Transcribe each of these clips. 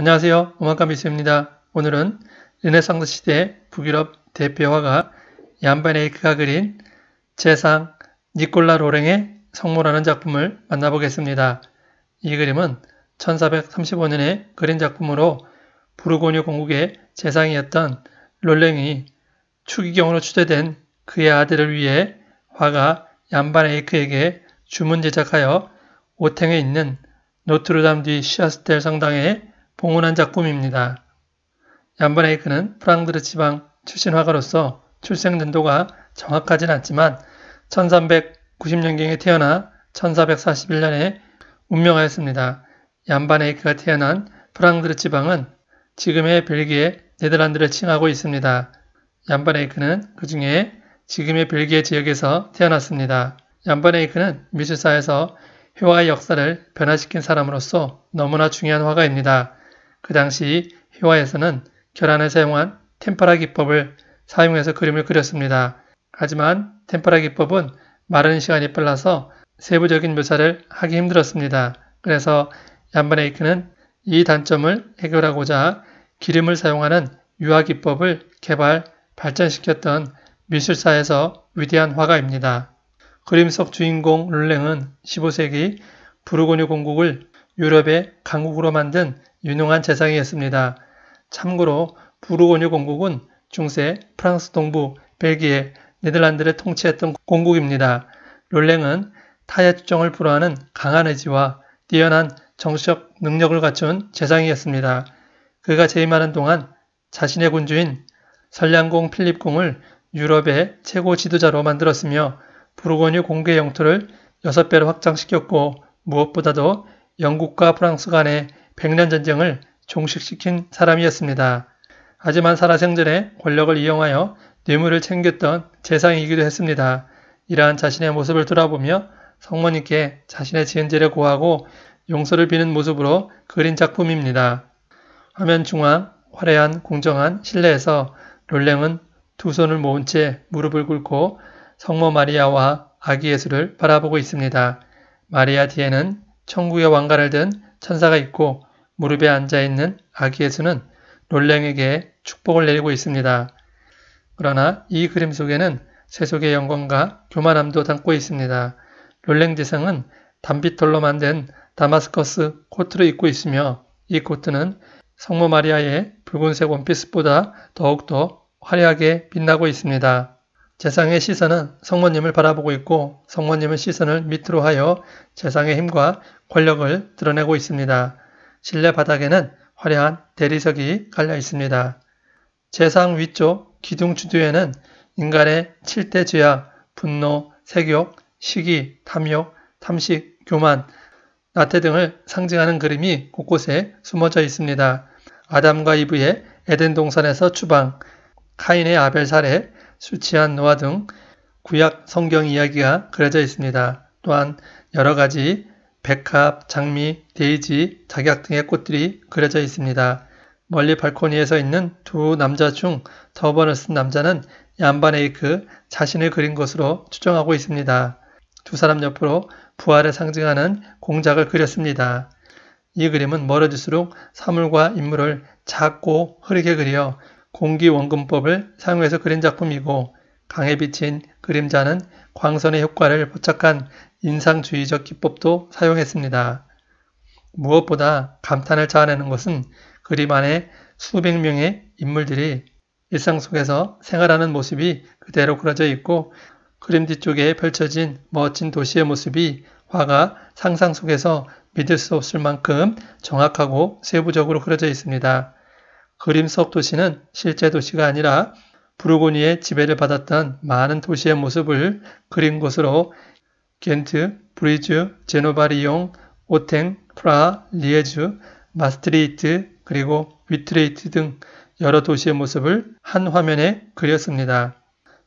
안녕하세요. 음악가 미수입니다. 오늘은 르네상스 시대 북유럽 대표화가 얀바네이크가 그린 재상 니콜라 로랭의 성모라는 작품을 만나보겠습니다. 이 그림은 1435년에 그린 작품으로 부르고뉴 공국의 재상이었던 롤랭이 추기경으로 추대된 그의 아들을 위해 화가 얀바네이크에게 주문 제작하여 오탱에 있는 노트르담 뒤 시아스텔 성당에 봉헌한 작품입니다. 얀바네이크는 프랑드르 지방 출신 화가로서 출생 연도가 정확하진 않지만 1390년경에 태어나 1441년에 운명하였습니다. 얀바네이크가 태어난 프랑드르 지방은 지금의 벨기에 네덜란드를 칭하고 있습니다. 얀바네이크는 그 중에 지금의 벨기에 지역에서 태어났습니다. 얀바네이크는 미술사에서 회화의 역사를 변화시킨 사람으로서 너무나 중요한 화가입니다. 그 당시 회화에서는 결안을 사용한 템파라 기법을 사용해서 그림을 그렸습니다. 하지만 템파라 기법은 마른 시간이 빨라서 세부적인 묘사를 하기 힘들었습니다. 그래서 얀바네이크는 이 단점을 해결하고자 기름을 사용하는 유화 기법을 개발, 발전시켰던 미술사에서 위대한 화가입니다. 그림 속 주인공 룰랭은 15세기 부르고뉴 공국을 유럽의 강국으로 만든 유능한 재상이었습니다. 참고로 부르고뉴 공국은 중세 프랑스 동부 벨기에 네덜란드를 통치했던 공국입니다. 롤랭은 타의 추종을 불허하는 강한 의지와 뛰어난 정치적 능력을 갖춘 재상이었습니다. 그가 재임하는 동안 자신의 군주인 설량공 필립공을 유럽의 최고 지도자로 만들었으며 부르고뉴 공개 영토를 6배로 확장시켰고 무엇보다도 영국과 프랑스 간의 백년 전쟁을 종식시킨 사람이었습니다. 하지만 살아생전에 권력을 이용하여 뇌물을 챙겼던 재상이기도 했습니다. 이러한 자신의 모습을 돌아보며 성모님께 자신의 지은 죄를 고하고 용서를 비는 모습으로 그린 작품입니다. 화면 중앙 화려한 공정한 실내에서 롤랭은 두 손을 모은 채 무릎을 꿇고 성모 마리아와 아기 예수를 바라보고 있습니다. 마리아 뒤에는 천국의 왕가를든 천사가 있고 무릎에 앉아 있는 아기 에서는 롤랭에게 축복을 내리고 있습니다. 그러나 이 그림 속에는 세속의 영광과 교만함도 담고 있습니다. 롤랭 지상은 단비털로 만든 다마스커스 코트를 입고 있으며 이 코트는 성모 마리아의 붉은색 원피스보다 더욱더 화려하게 빛나고 있습니다. 재상의 시선은 성모님을 바라보고 있고 성모님은 시선을 밑으로 하여 재상의 힘과 권력을 드러내고 있습니다. 실내 바닥에는 화려한 대리석이 깔려 있습니다. 제상 위쪽 기둥 주도에는 인간의 7대 죄악, 분노, 색욕, 시기, 탐욕, 탐식, 교만, 나태 등을 상징하는 그림이 곳곳에 숨어져 있습니다. 아담과 이브의 에덴 동산에서 추방, 카인의 아벨 살해, 수치한 노아 등 구약 성경 이야기가 그려져 있습니다. 또한 여러 가지 백합, 장미, 데이지, 작약 등의 꽃들이 그려져 있습니다. 멀리 발코니에서 있는 두 남자 중 더번을 쓴 남자는 얀바네이크 그 자신을 그린 것으로 추정하고 있습니다. 두 사람 옆으로 부활을 상징하는 공작을 그렸습니다. 이 그림은 멀어질수록 사물과 인물을 작고 흐리게 그려 공기원근법을 사용해서 그린 작품이고 강에 비친 그림자는 광선의 효과를 포착한 인상주의적 기법도 사용했습니다. 무엇보다 감탄을 자아내는 것은 그림 안에 수백 명의 인물들이 일상 속에서 생활하는 모습이 그대로 그려져 있고 그림 뒤쪽에 펼쳐진 멋진 도시의 모습이 화가 상상 속에서 믿을 수 없을 만큼 정확하고 세부적으로 그려져 있습니다. 그림 속 도시는 실제 도시가 아니라 브루고니의 지배를 받았던 많은 도시의 모습을 그린 것으로 겐트, 브리즈, 제노바리용, 오탱, 프라, 리에주, 마스트리히트, 그리고 위트레이트 등 여러 도시의 모습을 한 화면에 그렸습니다.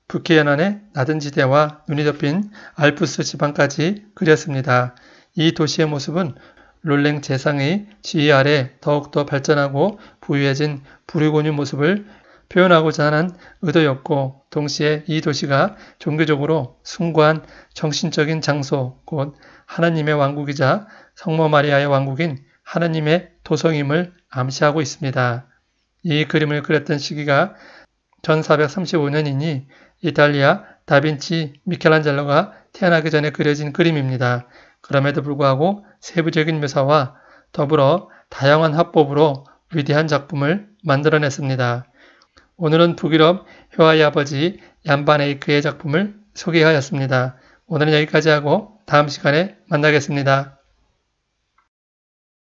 북해 연안의 낮은 지대와 눈이 덮인 알프스 지방까지 그렸습니다. 이 도시의 모습은 롤랭 재상의 지휘 아래 더욱더 발전하고 부유해진 브르고니 모습을 표현하고자 하는 의도였고 동시에 이 도시가 종교적으로 숭고한 정신적인 장소 곧 하나님의 왕국이자 성모 마리아의 왕국인 하나님의 도성임을 암시하고 있습니다. 이 그림을 그렸던 시기가 1435년이니 이탈리아 다빈치 미켈란젤로가 태어나기 전에 그려진 그림입니다. 그럼에도 불구하고 세부적인 묘사와 더불어 다양한 화법으로 위대한 작품을 만들어냈습니다. 오늘은 북유럽 효아의 아버지 얀바네이크의 작품을 소개하였습니다. 오늘은 여기까지 하고 다음 시간에 만나겠습니다.